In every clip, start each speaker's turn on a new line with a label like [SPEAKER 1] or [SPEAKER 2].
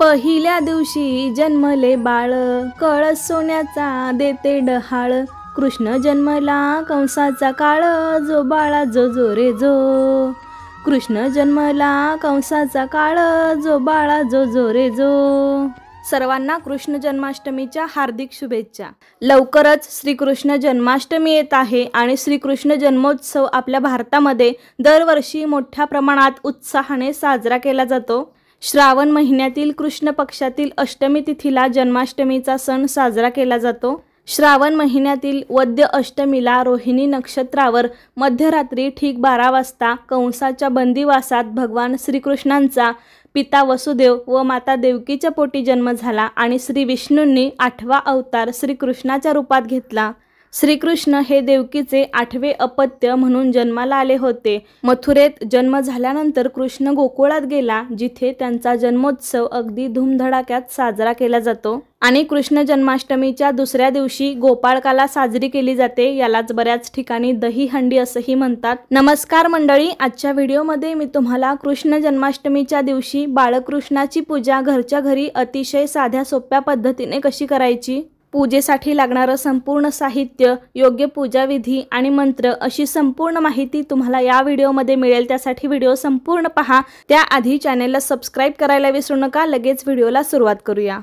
[SPEAKER 1] पहिल्या दिवशी जन्मले बाळ कळस सोन्याचा देते डहाळ कृष्ण जन्मला कंसाचा काळ जो बाळा जो जो रे जो कृष्ण जन्मला कंसाचा काळ जो बाळा जो जो रे जो सर्वांना कृष्ण जन्माष्टमीच्या हार्दिक शुभेच्छा लवकरच श्रीकृष्ण जन्माष्टमी येत आहे आणि श्रीकृष्ण जन्मोत्सव आपल्या भारतामध्ये दरवर्षी मोठ्या प्रमाणात उत्साहाने साजरा केला जातो श्रावण महिन्यातील कृष्ण पक्षातील अष्टमी तिथीला जन्माष्टमीचा सण साजरा केला जातो श्रावण महिन्यातील वद्य अष्टमीला रोहिणी नक्षत्रावर मध्यरात्री ठीक बारा वाजता कंसाच्या बंदिवासात भगवान श्रीकृष्णांचा पिता वसुदेव व माता देवकीच्या पोटी जन्म झाला आणि श्री विष्णूंनी आठवा अवतार श्रीकृष्णाच्या रूपात घेतला श्रीकृष्ण हे देवकीचे आठवे अपत्य म्हणून जन्माला आले होते मथुरेत जन्म झाल्यानंतर कृष्ण गोकुळात गेला जिथे त्यांचा जन्मोत्सव अगदी धूमधडाक्यात साजरा केला जातो आणि कृष्ण जन्माष्टमीच्या दुसऱ्या दिवशी गोपाळकाला साजरी केली जाते यालाच बऱ्याच ठिकाणी दही हंडी असंही म्हणतात नमस्कार मंडळी आजच्या व्हिडिओमध्ये मी तुम्हाला कृष्ण जन्माष्टमीच्या दिवशी बाळकृष्णाची पूजा घरच्या घरी अतिशय साध्या सोप्या पद्धतीने कशी करायची पूजेसाठी लागणारं संपूर्ण साहित्य योग्य पूजाविधी आणि मंत्र अशी संपूर्ण माहिती तुम्हाला या व्हिडिओमध्ये मिळेल त्यासाठी व्हिडिओ संपूर्ण पहा त्याआधी चॅनेलला सबस्क्राईब करायला विसरू नका लगेच व्हिडिओला सुरुवात करूया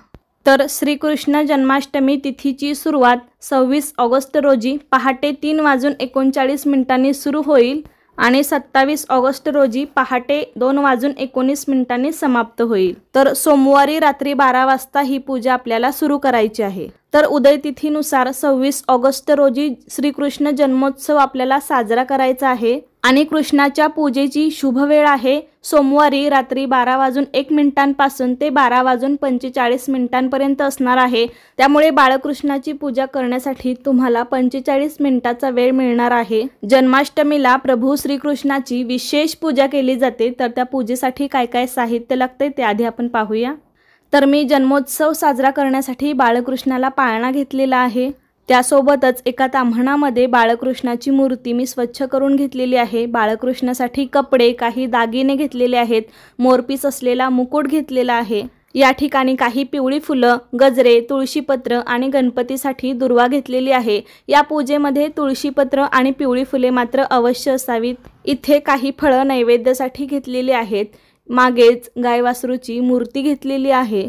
[SPEAKER 1] तर श्रीकृष्ण जन्माष्टमी तिथीची सुरुवात सव्वीस ऑगस्ट रोजी पहाटे तीन वाजून एकोणचाळीस मिनिटांनी सुरू होईल आणि सत्तावीस ऑगस्ट रोजी पहाटे दोन वाजून एकोणीस मिनिटांनी समाप्त होईल तर सोमवारी रात्री बारा वाजता ही पूजा आपल्याला सुरू करायची आहे तर उदयतिथीनुसार सव्वीस ऑगस्ट रोजी श्रीकृष्ण जन्मोत्सव आपल्याला साजरा करायचा आहे आणि कृष्णाच्या पूजेची शुभ वेळ आहे सोमवारी रात्री बारा वाजून एक मिनिटांपासून ते बारा वाजून पंचेचाळीस मिनिटांपर्यंत असणार आहे त्यामुळे बाळकृष्णाची पूजा करण्यासाठी तुम्हाला पंचेचाळीस मिनिटाचा वेळ मिळणार आहे जन्माष्टमीला प्रभू श्रीकृष्णाची विशेष पूजा केली जाते तर त्या पूजेसाठी काय काय साहित्य लागते ते आधी आपण पाहूया तर मी जन्मोत्सव साजरा करण्यासाठी बाळकृष्णाला पाळणा घेतलेला आहे त्यासोबतच एका ताम्हणामध्ये बाळकृष्णाची मूर्ती मी स्वच्छ करून घेतलेली आहे बाळकृष्णासाठी कपडे काही दागिने घेतलेले आहेत मोरपीस असलेला मुकुट घेतलेला आहे या ठिकाणी काही पिवळी फुलं गजरे तुळशीपत्र आणि गणपतीसाठी दुर्वा घेतलेली आहे या पूजेमध्ये तुळशीपत्र आणि पिवळी फुले मात्र अवश्य असावीत इथे काही फळं नैवेद्यासाठी घेतलेली आहेत मागेच गायवासरूची मूर्ती घेतलेली आहे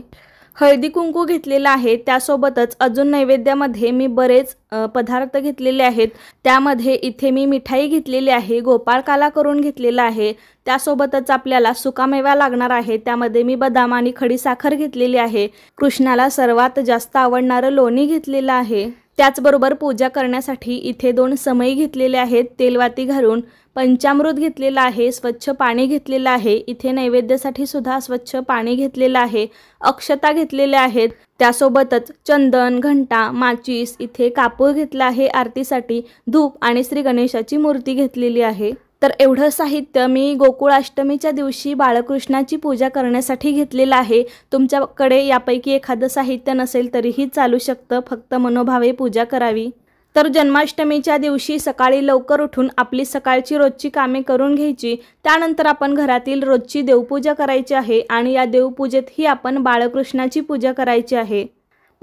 [SPEAKER 1] हळदी कुंकू घेतलेला आहे त्यासोबतच अजून नैवेद्यामध्ये मी बरेच पदार्थ घेतलेले आहेत त्यामध्ये इथे मी मिठाई घेतलेली आहे गोपाळकाला करून घेतलेला आहे त्यासोबतच आपल्याला सुकामेवा लागणार आहे त्यामध्ये मी बदाम आणि खडीसाखर घेतलेली आहे कृष्णाला सर्वात जास्त आवडणारं लोणी घेतलेलं आहे त्याचबरोबर पूजा करण्यासाठी इथे दोन समयी घेतलेले आहेत तेलवाती घालून पंचामृत घेतलेलं आहे स्वच्छ पाणी घेतलेलं आहे इथे नैवेद्यासाठी सुद्धा स्वच्छ पाणी घेतलेलं आहे अक्षता घेतलेल्या आहेत त्यासोबतच चंदन घंटा माचीस इथे कापूर घेतला आहे आरतीसाठी धूप आणि श्री गणेशाची मूर्ती घेतलेली आहे तर एवढं साहित्य मी गोकुळाष्टमीच्या दिवशी बाळकृष्णाची पूजा करण्यासाठी घेतलेलं आहे तुमच्याकडे यापैकी एखादं साहित्य नसेल तरीही चालू शकतं फक्त मनोभावे पूजा करावी तर जन्माष्टमीच्या दिवशी सकाळी लवकर उठून आपली सकाळची रोजची कामे करून घ्यायची त्यानंतर आपण घरातील रोजची देवपूजा करायची आहे आणि या देवपूजेतही आपण बाळकृष्णाची पूजा करायची आहे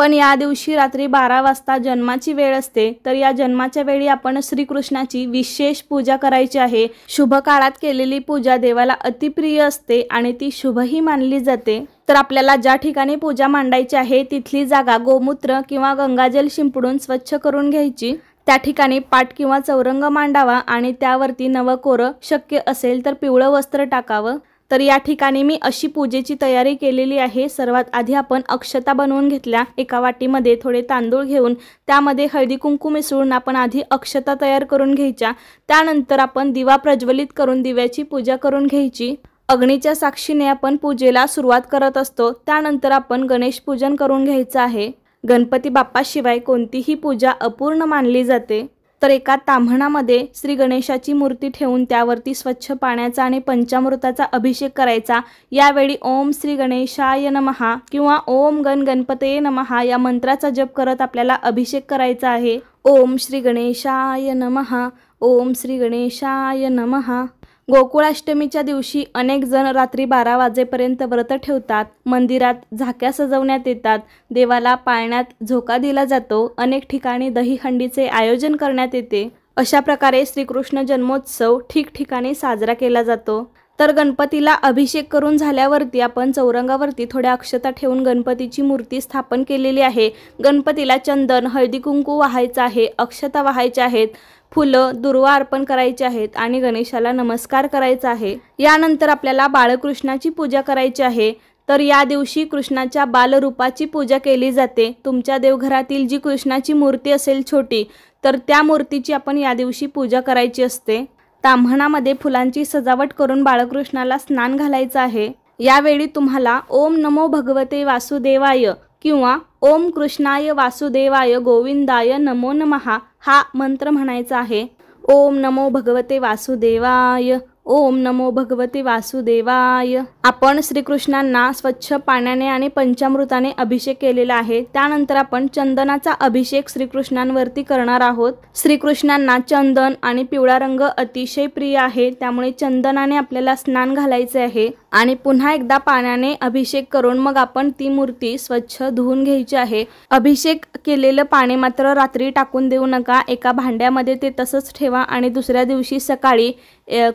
[SPEAKER 1] पण या दिवशी रात्री बारा वाजता जन्माची वेळ असते तर या जन्माच्या वेळी आपण श्रीकृष्णाची विशेष पूजा करायची आहे शुभ काळात केलेली पूजा देवाला अतिप्रिय असते आणि ती शुभही मानली जाते तर आपल्याला ज्या ठिकाणी पूजा मांडायची आहे तिथली जागा गोमूत्र किंवा गंगाजल शिंपडून स्वच्छ करून घ्यायची त्या ठिकाणी पाठ किंवा चौरंग मांडावा आणि त्यावरती नवकोर शक्य असेल तर पिवळं वस्त्र टाकावं तर या ठिकाणी मी अशी पूजेची तयारी केलेली आहे सर्वात आधी आपण अक्षता बनवून घेतल्या एका वाटीमध्ये थोडे तांदूळ घेऊन त्यामध्ये हळदी कुंकू मिसळून आपण आधी अक्षता तयार करून घ्यायच्या त्यानंतर आपण दिवा प्रज्वलित करून दिव्याची पूजा करून घ्यायची अग्नीच्या साक्षीने आपण पूजेला सुरुवात करत असतो त्यानंतर आपण गणेश पूजन करून घ्यायचं आहे गणपती बाप्पाशिवाय कोणतीही पूजा अपूर्ण मानली जाते तर एका ताम्हणामध्ये श्री गणेशाची मूर्ती ठेवून त्यावरती स्वच्छ पाण्याचा आणि पंचामृताचा अभिषेक करायचा यावेळी ओम श्री गणेशाय नमहा किंवा ओम गण गणपतये नमहा या मंत्राचा जप करत आपल्याला अभिषेक करायचा आहे ओम श्री गणेशाय नमहा ओम श्री गणेशाय नमहा गोकुळाष्टमीच्या दिवशी अनेक जण रात्री बारा वाजेपर्यंत व्रत ठेवतात मंदिरात झाक्या सजवण्यात येतात देवाला पाळण्यात झोका दिला जातो अनेक ठिकाणी दहीहंडीचे आयोजन करण्यात येते अशा प्रकारे श्रीकृष्ण जन्मोत्सव ठिकठिकाणी साजरा केला जातो तर गणपतीला अभिषेक करून झाल्यावरती आपण चौरंगावरती थोड्या अक्षता ठेवून गणपतीची मूर्ती स्थापन केलेली आहे गणपतीला चंदन हळदी कुंकू वाहायचं आहे अक्षता वाहायच्या आहेत फुलं दुर्वा अर्पण करायची आहेत आणि गणेशाला नमस्कार करायचा आहे यानंतर आपल्याला बाळकृष्णाची पूजा करायची आहे तर या दिवशी कृष्णाच्या बालरूपाची पूजा केली जाते तुमच्या देवघरातील जी कृष्णाची मूर्ती असेल छोटी तर त्या मूर्तीची आपण या दिवशी पूजा करायची असते ताम्हणामध्ये फुलांची सजावट करून बाळकृष्णाला स्नान घालायचं आहे यावेळी तुम्हाला ओम नमो भगवते वासुदेवाय किंवा ओम कृष्णाय वासुदेवाय गोविंदाय नमो नमहा हा मंत्र म्हणायचा आहे ओम नमो भगवते वासुदेवाय ओम नमो भगवते वासुदेवाय आपण श्रीकृष्णांना स्वच्छ पाण्याने आणि पंचामृताने अभिषेक केलेला आहे त्यानंतर आपण चंदनाचा अभिषेक श्रीकृष्णांवरती करणार आहोत श्रीकृष्णांना चंदन आणि पिवळा रंग अतिशय प्रिय आहे त्यामुळे चंदनाने आपल्याला स्नान घालायचे आहे आणि पुन्हा एकदा पाण्याने अभिषेक करून मग आपण ती मूर्ती स्वच्छ धुवून घ्यायची आहे अभिषेक केलेलं पाणी मात्र रात्री टाकून देऊ नका एका भांड्यामध्ये ते तसंच ठेवा आणि दुसऱ्या दिवशी सकाळी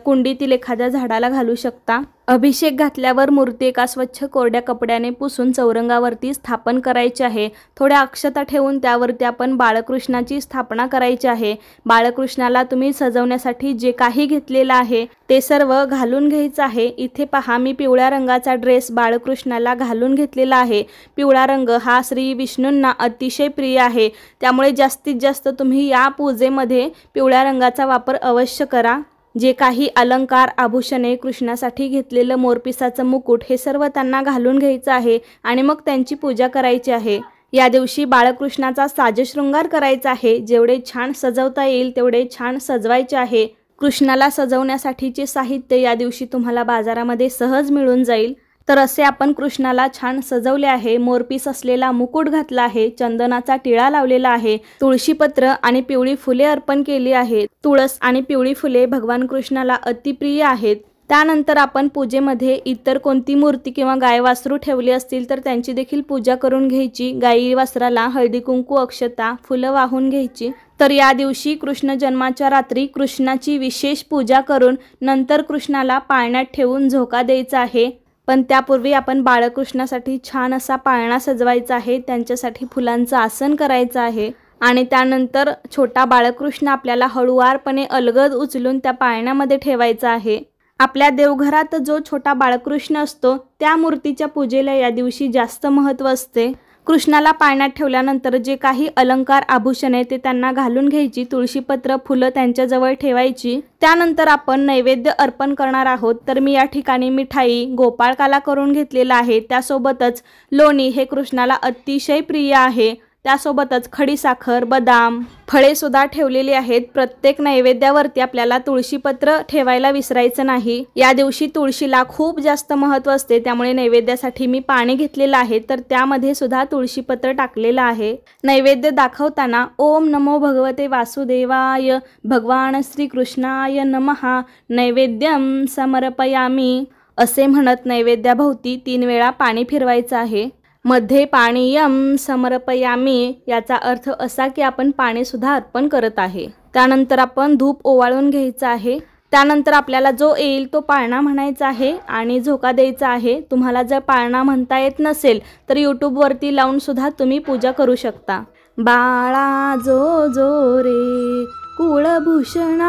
[SPEAKER 1] कुंडीतील एखाद्या झाडाला घालू शकता अभिषेक घातल्यावर मूर्ती एका स्वच्छ कोरड्या कपड्याने पुसून चौरंगावरती स्थापन करायची आहे थोड्या अक्षता ठेवून त्यावरती आपण बाळकृष्णाची स्थापना करायची आहे बाळकृष्णाला तुम्ही सजवण्यासाठी जे काही घेतलेलं आहे ते सर्व घालून घ्यायचं आहे इथे पहा मी पिवळ्या रंगाचा ड्रेस बाळकृष्णाला घालून घेतलेला आहे पिवळा रंग हा श्री विष्णूंना अतिशय प्रिय आहे त्यामुळे जास्तीत जास्त तुम्ही या पूजेमध्ये पिवळ्या रंगाचा वापर अवश्य करा जे काही अलंकार आभूषणे कृष्णासाठी घेतलेलं मोरपिसाचं मुकुट हे सर्व त्यांना घालून घ्यायचं आहे आणि मग त्यांची पूजा करायची आहे या दिवशी बाळकृष्णाचा साजशृंगार करायचा आहे जेवढे छान सजवता येईल तेवढे छान सजवायचे आहे कृष्णाला सजवण्यासाठीचे साहित्य या दिवशी तुम्हाला बाजारामध्ये सहज मिळून जाईल तर असे आपण कृष्णाला छान सजवले आहे मोरपीस असलेला मुकुट घातला आहे चंदनाचा टिळा लावलेला आहे तुळशीपत्र आणि पिवळी फुले अर्पण केली आहे तुळस आणि पिवळी फुले भगवान कृष्णाला अतिप्रिय आहेत त्यानंतर आपण पूजेमध्ये इतर कोणती मूर्ती किंवा गाय वासरू ठेवली असतील तर त्यांची देखील पूजा करून घ्यायची गायी वासराला हळदी कुंकू अक्षता फुलं वाहून घ्यायची तर या दिवशी कृष्ण जन्माच्या रात्री कृष्णाची विशेष पूजा करून नंतर कृष्णाला पाळण्यात ठेवून झोका द्यायचा आहे पण त्यापूर्वी आपण बाळकृष्णासाठी छान असा पाळणा सजवायचा आहे त्यांच्यासाठी फुलांचं आसन करायचं आहे आणि त्यानंतर छोटा बाळकृष्ण आपल्याला हळुवारपणे अलगद उचलून त्या पाळण्यामध्ये ठेवायचा आहे आपल्या देवघरात जो छोटा बाळकृष्ण असतो त्या मूर्तीच्या पूजेला या दिवशी जास्त महत्त्व असते कृष्णाला पाण्यात ठेवल्यानंतर जे काही अलंकार आभूषण आहे ते त्यांना घालून घ्यायची तुळशीपत्र फुलं त्यांच्याजवळ ठेवायची त्यानंतर आपण नैवेद्य अर्पण करणार आहोत तर मी या ठिकाणी मिठाई गोपाळकाला करून घेतलेला आहे त्यासोबतच लोणी हे कृष्णाला अतिशय प्रिय आहे त्यासोबतच खडीसाखर बदाम फळेसुद्धा ठेवलेली आहेत प्रत्येक नैवेद्यावरती आपल्याला तुळशीपत्र ठेवायला विसरायचं नाही या दिवशी तुळशीला खूप जास्त महत्त्व असते त्यामुळे नैवेद्यासाठी मी पाणी घेतलेलं आहे तर त्यामध्ये सुद्धा तुळशीपत्र टाकलेलं आहे नैवेद्य दाखवताना ओम नमो भगवते वासुदेवाय भगवान श्रीकृष्णाय नमहा नैवेद्यम समर्पयामी असे म्हणत नैवेद्याभोवती तीन वेळा पाणी फिरवायचं आहे मध्ये पाणीयम समर्पयामी याचा अर्थ असा की आपण पाणीसुद्धा अर्पण करत आहे त्यानंतर आपण धूप ओवाळून घ्यायचं आहे त्यानंतर आपल्याला जो येईल तो पाळणा म्हणायचा आहे आणि झोका द्यायचा आहे तुम्हाला जर पाळणा म्हणता येत नसेल तर यूट्यूबवरती सुद्धा तुम्ही पूजा करू शकता बाळा जो जो रे कुळभूषणा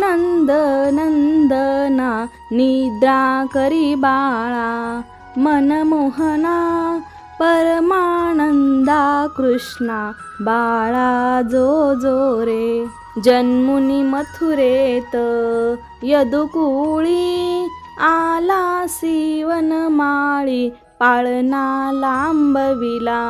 [SPEAKER 1] नंद नंदना निद्रा करी बाळा मनमोहना परमानंदा कृष्णा बाळा जो जो रे जन्मुनी मथुरेत यदुकुळी आला माळी पाळणा लांबविला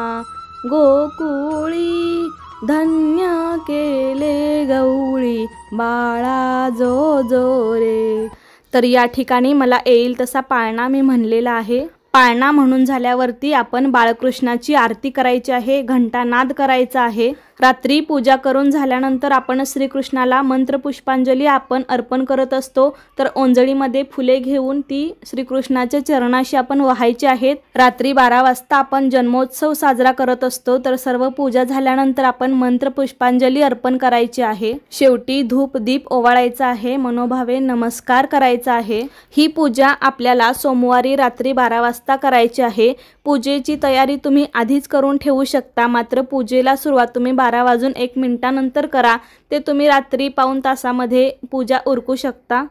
[SPEAKER 1] गोकुळी धन्य केले गौळी बाळा जो जो रे तर या ठिकाणी मला येईल तसा पाळणा मी म्हणलेला आहे पाळणा म्हणून झाल्यावरती आपण बाळकृष्णाची आरती करायची आहे घंटा नाद करायचा आहे रात्री पूजा करून झाल्यानंतर आपण श्रीकृष्णाला मंत्रपुष्पांजली आपण अर्पण करत असतो तर ओंजळीमध्ये फुले घेऊन ती श्रीकृष्णाच्या चरणाशी आपण व्हायची आहेत रात्री बारा वाजता आपण जन्मोत्सव साजरा करत असतो तर सर्व पूजा झाल्यानंतर आपण मंत्रपुष्पांजली अर्पण करायची आहे शेवटी धूप दीप ओवाळायचा आहे मनोभावे नमस्कार करायचा आहे ही पूजा आपल्याला सोमवारी रात्री बारा वाजता करायची आहे पूजेची तयारी तुम्ही आधीच करून ठेवू शकता मात्र पूजेला सुरुवात तुम्ही बारा वाजून एक मिनिटानंतर करा ते तुम्ही रात्री पाऊन तासामध्ये पूजा उरकू शकता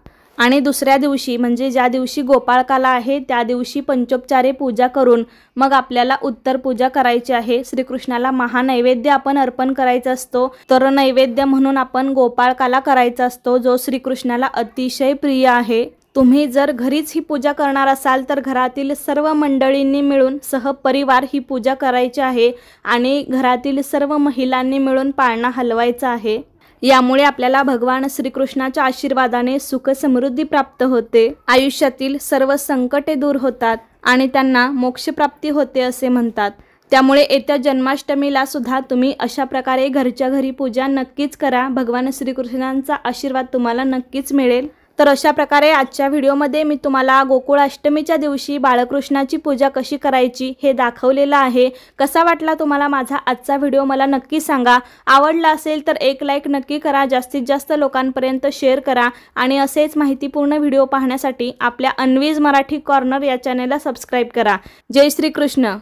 [SPEAKER 1] आणि दुसऱ्या दिवशी म्हणजे ज्या दिवशी गोपाळकाला आहे त्या दिवशी पंचोपचारे पूजा करून मग आपल्याला उत्तर पूजा करायची आहे श्रीकृष्णाला महानैवेद्य आपण अर्पण करायचा असतो तर नैवेद्य म्हणून आपण गोपाळकाला करायचा असतो जो श्रीकृष्णाला अतिशय प्रिय आहे तुम्ही जर घरीच ही पूजा करणार असाल तर घरातील सर्व मंडळींनी मिळून सहपरिवार ही पूजा करायची आहे आणि घरातील सर्व महिलांनी मिळून पाळणा हलवायचा आहे यामुळे आपल्याला भगवान श्रीकृष्णाच्या आशीर्वादाने सुख समृद्धी प्राप्त होते आयुष्यातील सर्व संकटे दूर होतात आणि त्यांना मोक्षप्राप्ती होते असे म्हणतात त्यामुळे येत्या जन्माष्टमीला सुद्धा तुम्ही अशा प्रकारे घरच्या घरी पूजा नक्कीच करा भगवान श्रीकृष्णांचा आशीर्वाद तुम्हाला नक्कीच मिळेल तर अशा प्रकारे आजच्या व्हिडिओमध्ये मी तुम्हाला गोकुळाष्टमीच्या दिवशी बाळकृष्णाची पूजा कशी करायची हे दाखवलेलं आहे कसा वाटला तुम्हाला माझा आजचा व्हिडिओ मला नक्की सांगा आवडला असेल तर एक लाईक नक्की करा जास्तीत जास्त लोकांपर्यंत शेअर करा आणि असेच माहितीपूर्ण व्हिडिओ पाहण्यासाठी आपल्या अनवीज मराठी कॉर्नर या चॅनेलला सबस्क्राईब करा जय श्रीकृष्ण